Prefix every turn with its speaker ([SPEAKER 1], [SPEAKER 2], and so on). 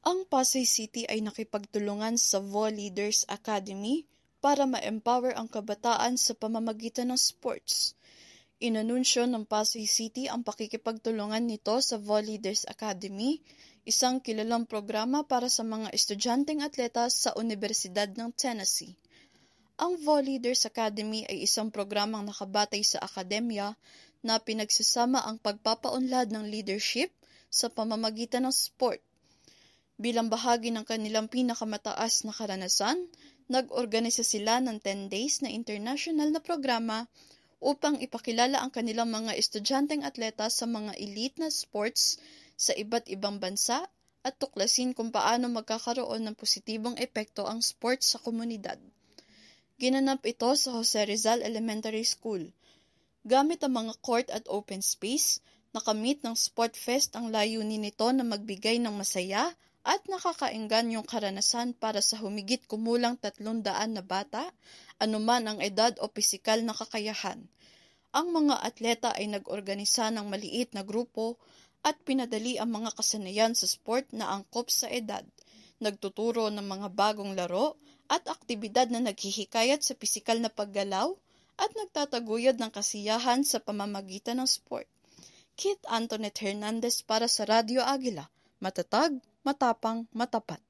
[SPEAKER 1] ang Pasay City ay nakipagtulungan sa Vo Leaders Academy para ma-empower ang kabataan sa pamamagitan ng sports. Inanunsyo ng Pasay City ang pakikipagtulungan nito sa Vo Leaders Academy, isang kilalang programa para sa mga estudyanteng atleta sa Universidad ng Tennessee. Ang Vo Leaders Academy ay isang programang nakabatay sa akademya na pinagsasama ang pagpapaunlad ng leadership sa pamamagitan ng sport Bilang bahagi ng kanilang pinakamataas na karanasan, nag-organisa sila ng 10 days na international na programa upang ipakilala ang kanilang mga estudyanteng atleta sa mga elite na sports sa iba't ibang bansa at tuklasin kung paano magkakaroon ng positibong epekto ang sports sa komunidad. Ginanap ito sa Jose Rizal Elementary School. Gamit ang mga court at open space, nakamit ng Sport Fest ang layunin nito na magbigay ng masaya, at nakakainggan yung karanasan para sa humigit kumulang 300 na bata, anuman ang edad o pisikal na kakayahan. Ang mga atleta ay nag-organisa ng maliit na grupo at pinadali ang mga kasanayan sa sport na angkop sa edad, nagtuturo ng mga bagong laro at aktibidad na naghihikayat sa pisikal na paggalaw at nagtataguyod ng kasiyahan sa pamamagitan ng sport. Kit Antoinette Hernandez para sa Radyo Agila matatag, matapang, matapat.